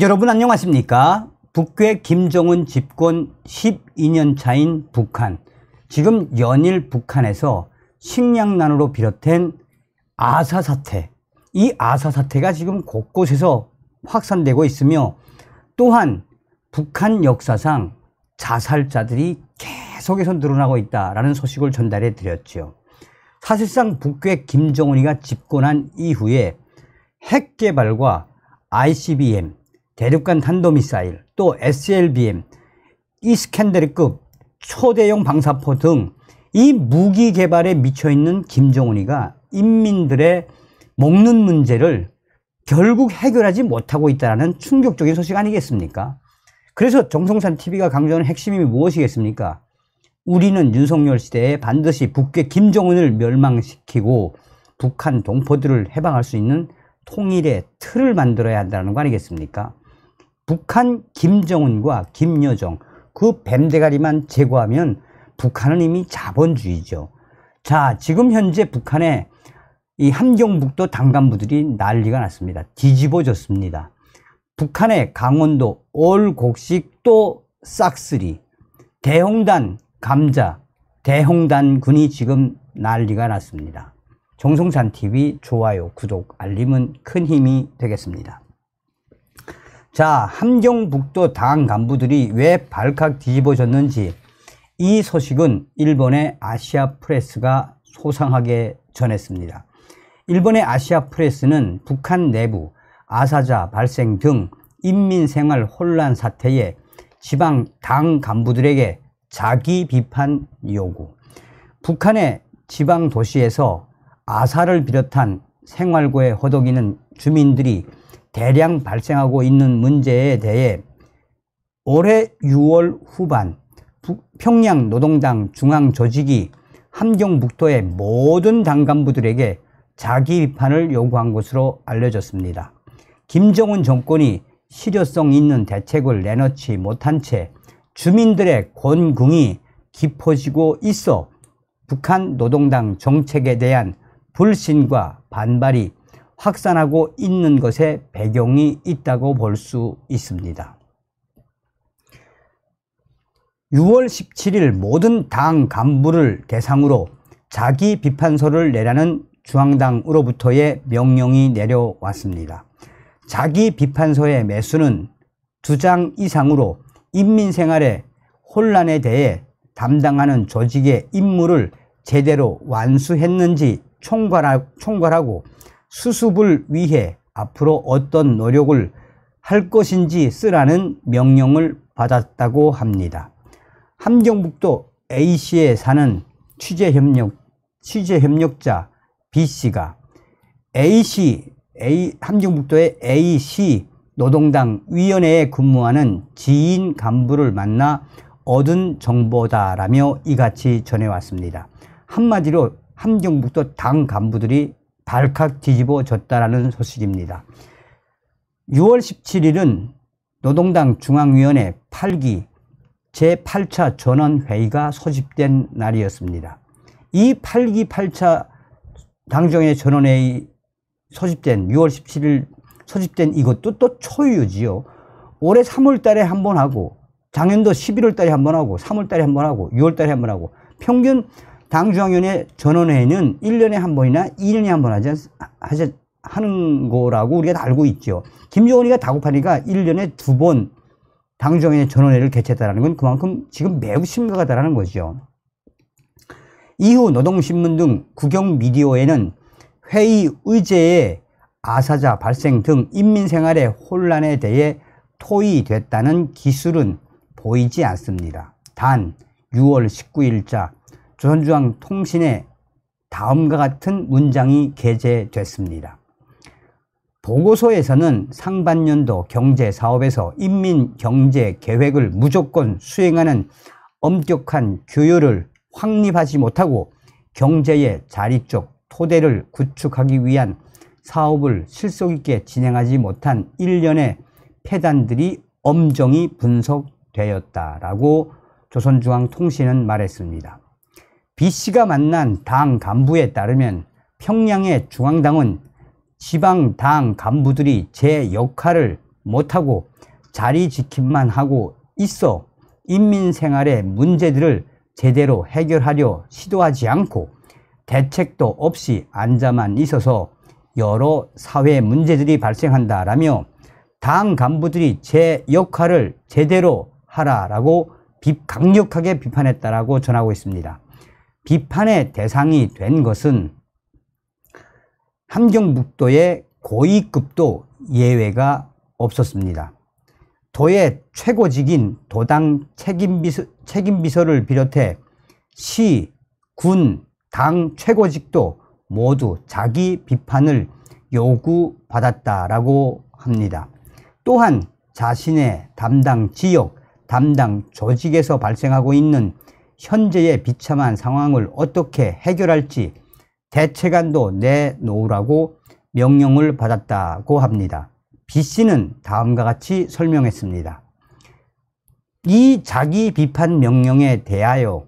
여러분 안녕하십니까 북괴 김정은 집권 12년 차인 북한 지금 연일 북한에서 식량난으로 비롯된 아사 사태 이 아사 사태가 지금 곳곳에서 확산되고 있으며 또한 북한 역사상 자살자들이 계속해서 늘어나고 있다라는 소식을 전달해 드렸죠 사실상 북괴 김정은이가 집권한 이후에 핵 개발과 ICBM 대륙간 탄도미사일, 또 SLBM, 이스캔들르급 초대형 방사포 등 이 무기 개발에 미쳐 있는 김정은이가 인민들의 먹는 문제를 결국 해결하지 못하고 있다는 충격적인 소식 아니겠습니까? 그래서 정성산 TV가 강조하는 핵심이 무엇이겠습니까? 우리는 윤석열 시대에 반드시 북괴 김정은을 멸망시키고 북한 동포들을 해방할 수 있는 통일의 틀을 만들어야 한다는 거 아니겠습니까? 북한 김정은과 김여정 그 뱀대가리만 제거하면 북한은 이미 자본주의죠. 자 지금 현재 북한의이 함경북도 당간부들이 난리가 났습니다. 뒤집어졌습니다. 북한의 강원도 올곡식 또 싹쓸이 대홍단 감자 대홍단군이 지금 난리가 났습니다. 정성산 TV 좋아요 구독 알림은 큰 힘이 되겠습니다. 자, 함경북도 당 간부들이 왜 발칵 뒤집어졌는지 이 소식은 일본의 아시아 프레스가 소상하게 전했습니다. 일본의 아시아 프레스는 북한 내부, 아사자 발생 등 인민생활 혼란 사태에 지방 당 간부들에게 자기 비판 요구, 북한의 지방 도시에서 아사를 비롯한 생활고에 허덕이는 주민들이 대량 발생하고 있는 문제에 대해 올해 6월 후반 평양 노동당 중앙 조직이 함경북도의 모든 당 간부들에게 자기 비판을 요구한 것으로 알려졌습니다. 김정은 정권이 실효성 있는 대책을 내놓지 못한 채 주민들의 권궁이 깊어지고 있어 북한 노동당 정책에 대한 불신과 반발이 확산하고 있는 것에 배경이 있다고 볼 수 있습니다. 6월 17일 모든 당 간부를 대상으로 자기 비판서를 내라는 중앙당으로부터의 명령이 내려왔습니다. 자기 비판서의 매수는 두 장 이상으로 인민생활의 혼란에 대해 담당하는 조직의 임무를 제대로 완수했는지 총괄하, 총괄하고 수습을 위해 앞으로 어떤 노력을 할 것인지 쓰라는 명령을 받았다고 합니다. 함경북도 A씨에 사는 취재협력, 취재협력자 B씨가 A씨, A, 함경북도의 A씨 노동당 위원회에 근무하는 지인 간부를 만나 얻은 정보다라며 이같이 전해왔습니다. 한마디로 함경북도 당 간부들이 발칵 뒤집어졌다라는 소식입니다. 6월 17일은 노동당 중앙위원회 8기 제8차 전원회의가 소집된 날이었습니다. 이 8기 8차 당정의 전원회의 소집된 6월 17일 소집된 이것도 또 초유지요. 올해 3월 달에 한 번 하고 작년도 11월 달에 한 번 하고 3월 달에 한 번 하고 6월 달에 한 번 하고 평균 당중앙위원회 전원회의는 1년에 한 번이나 2년에 한 번 하지, 하지, 하는 거라고 우리가 다 알고 있죠. 김정은이가 다급하니까 1년에 두 번 당중앙위원회 전원회의를 개최했다는 건 그만큼 지금 매우 심각하다는 거죠. 이후 노동신문 등 국영 미디어에는 회의 의제의 아사자 발생 등 인민생활의 혼란에 대해 토의됐다는 기술은 보이지 않습니다. 단 6월 19일자 조선중앙 통신에 다음과 같은 문장이 게재됐습니다. 보고서에서는 상반년도 경제사업에서 인민경제계획을 무조건 수행하는 엄격한 규율을 확립하지 못하고 경제의 자립적 토대를 구축하기 위한 사업을 실속있게 진행하지 못한 일련의 폐단들이 엄정히 분석되었다라고 조선중앙통신은 말했습니다. B씨가 만난 당 간부에 따르면 평양의 중앙당은 지방 당 간부들이 제 역할을 못하고 자리 지킴만 하고 있어 인민 생활의 문제들을 제대로 해결하려 시도하지 않고 대책도 없이 앉아만 있어서 여러 사회 문제들이 발생한다라며 당 간부들이 제 역할을 제대로 하라라고 강력하게 비판했다라고 전하고 있습니다. 비판의 대상이 된 것은 함경북도의 고위급도 예외가 없었습니다. 도의 최고직인 도당 책임비서, 책임비서를 비롯해 시, 군, 당 최고직도 모두 자기 비판을 요구받았다라고 합니다. 또한 자신의 담당 지역, 담당 조직에서 발생하고 있는 현재의 비참한 상황을 어떻게 해결할지 대책안도 내놓으라고 명령을 받았다고 합니다. B씨는 다음과 같이 설명했습니다. 이 자기 비판 명령에 대하여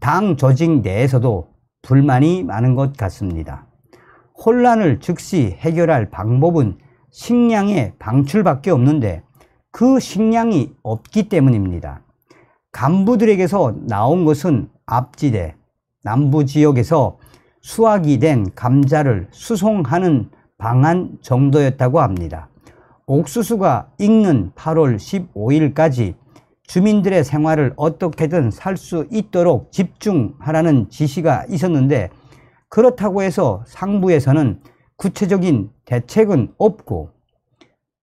당 조직 내에서도 불만이 많은 것 같습니다. 혼란을 즉시 해결할 방법은 식량의 방출밖에 없는데 그 식량이 없기 때문입니다. 간부들에게서 나온 것은 앞지대, 남부 지역에서 수확이 된 감자를 수송하는 방안 정도였다고 합니다. 옥수수가 익는 8월 15일까지 주민들의 생활을 어떻게든 살 수 있도록 집중하라는 지시가 있었는데 그렇다고 해서 상부에서는 구체적인 대책은 없고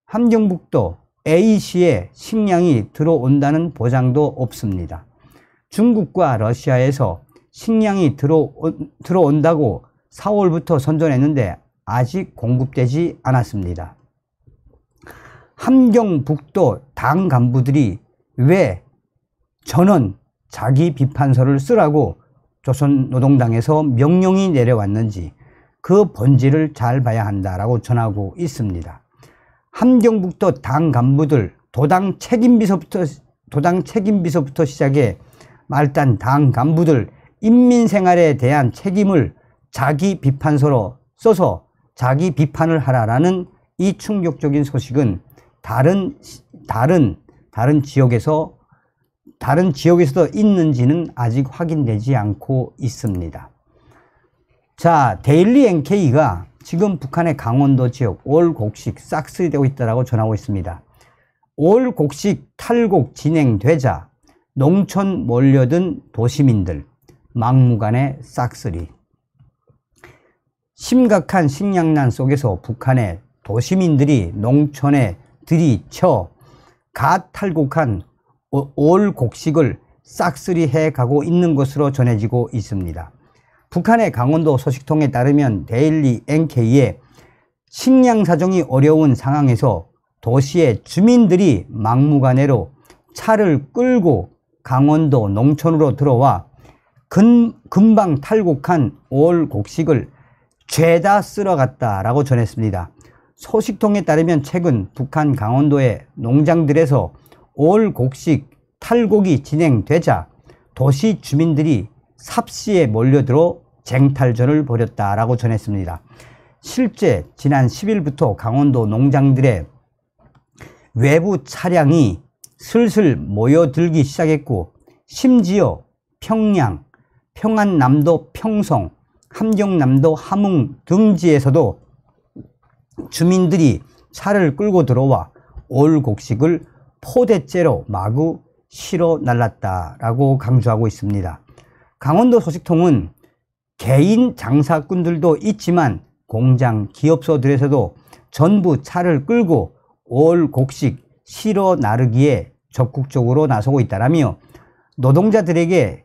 함경북도 a 씨의 식량이 들어온다는 보장도 없습니다. 중국과 러시아에서 식량이 들어온, 다고 4월부터 선전했는데 아직 공급되지 않았습니다. 함경북도 당 간부들이 왜 전원 자기 비판서를 쓰라고 조선노동당에서 명령이 내려왔는지 그 본질을 잘 봐야 한다라고 전하고 있습니다. 함경북도 당 간부들 도당 책임비서부터 도당 책임비서부터 시작해 말단 당 간부들 인민생활에 대한 책임을 자기 비판서로 써서 자기 비판을 하라라는 이 충격적인 소식은 다른 다른 다른 지역에서 다른 지역에서도 있는지는 아직 확인되지 않고 있습니다. 자, 데일리 NK가 지금 북한의 강원도 지역 올 곡식 싹쓸이되고 있다고 전하고 있습니다. 올 곡식 탈곡 진행되자 농촌 몰려든 도시민들 막무가내 싹쓸이 심각한 식량난 속에서 북한의 도시민들이 농촌에 들이쳐 갓탈곡한올 곡식을 싹쓸이해 가고 있는 것으로 전해지고 있습니다. 북한의 강원도 소식통에 따르면 데일리 NK의 식량 사정이 어려운 상황에서 도시의 주민들이 막무가내로 차를 끌고 강원도 농촌으로 들어와 근, 금방 탈곡한 올 곡식을 죄다 쓸어갔다라고 전했습니다. 소식통에 따르면 최근 북한 강원도의 농장들에서 올 곡식 탈곡이 진행되자 도시 주민들이 삽시에 몰려들어 쟁탈전을 벌였다라고 전했습니다. 실제 지난 10일부터 강원도 농장들의 외부 차량이 슬슬 모여들기 시작했고 심지어 평양, 평안남도 평성, 함경남도 함흥 등지에서도 주민들이 차를 끌고 들어와 올 곡식을 포대째로 마구 실어 날랐다라고 강조하고 있습니다. 강원도 소식통은 개인 장사꾼들도 있지만 공장, 기업소들에서도 전부 차를 끌고 올 곡식 실어 나르기에 적극적으로 나서고 있다라며 노동자들에게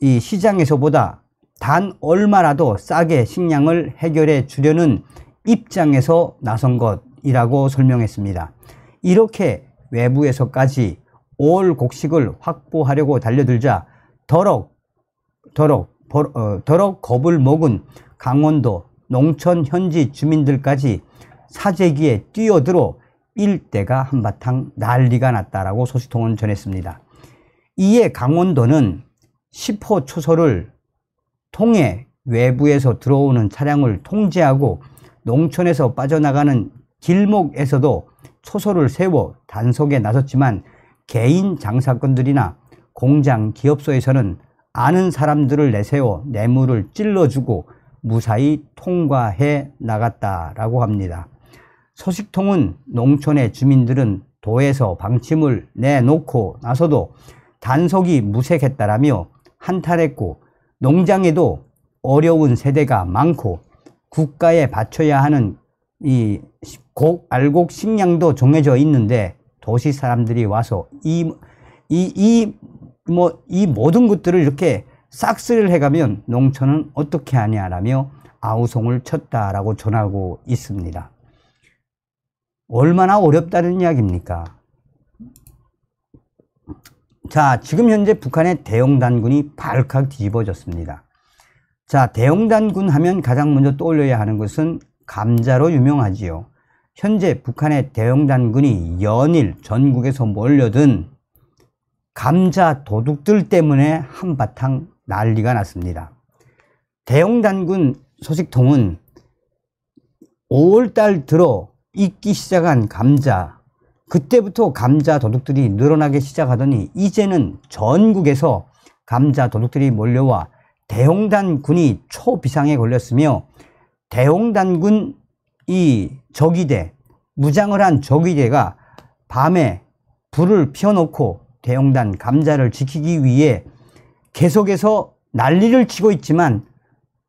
이 시장에서보다 단 얼마라도 싸게 식량을 해결해 주려는 입장에서 나선 것이라고 설명했습니다. 이렇게 외부에서까지 올 곡식을 확보하려고 달려들자 더럭 더러, 어, 더러 겁을 먹은 강원도 농촌 현지 주민들까지 사재기에 뛰어들어 일대가 한바탕 난리가 났다라고 소식통은 전했습니다. 이에 강원도는 10호 초소를 통해 외부에서 들어오는 차량을 통제하고 농촌에서 빠져나가는 길목에서도 초소를 세워 단속에 나섰지만 개인 장사꾼들이나 공장, 기업소에서는 아는 사람들을 내세워 뇌물을 찔러주고 무사히 통과해 나갔다라고 합니다. 소식통은 농촌의 주민들은 도에서 방침을 내놓고 나서도 단속이 무색했다라며 한탄했고 농장에도 어려운 세대가 많고 국가에 바쳐야 하는 이 곡, 알곡 식량도 정해져 있는데 도시 사람들이 와서 이, 이, 이 뭐이 모든 것들을 이렇게 싹쓸이를 해가면 농촌은 어떻게 하냐라며 아우성을 쳤다라고 전하고 있습니다. 얼마나 어렵다는 이야기입니까? 자, 지금 현재 북한의 대형 단군이 발칵 뒤집어졌습니다. 자, 대형 단군 하면 가장 먼저 떠올려야 하는 것은 감자로 유명하지요. 현재 북한의 대형 단군이 연일 전국에서 몰려든 감자 도둑들 때문에 한바탕 난리가 났습니다. 대형단군 소식통은 5월달 들어 익기 시작한 감자 그때부터 감자 도둑들이 늘어나기 시작하더니 이제는 전국에서 감자 도둑들이 몰려와 대홍단군이 초비상에 걸렸으며 대홍단군 이 적이대 무장을 한 적이대가 밤에 불을 피워놓고 대형단 감자를 지키기 위해 계속해서 난리를 치고 있지만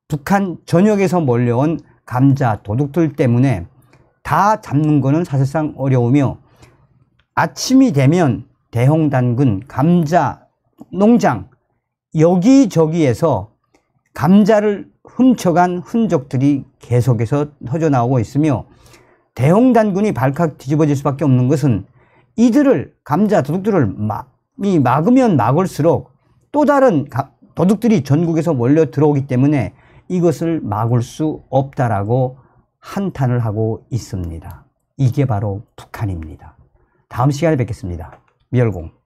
북한 전역에서 몰려온 감자 도둑들 때문에 다 잡는 것은 사실상 어려우며 아침이 되면 대홍단군 감자 농장 여기저기에서 감자를 훔쳐간 흔적들이 계속해서 터져나오고 있으며 대홍단군이 발칵 뒤집어질 수밖에 없는 것은 이들을 감자 도둑들을 막, 이 막으면 막을수록 또 다른 도둑들이 전국에서 몰려 들어오기 때문에 이것을 막을 수 없다라고 한탄을 하고 있습니다. 이게 바로 북한입니다. 다음 시간에 뵙겠습니다. 미열공.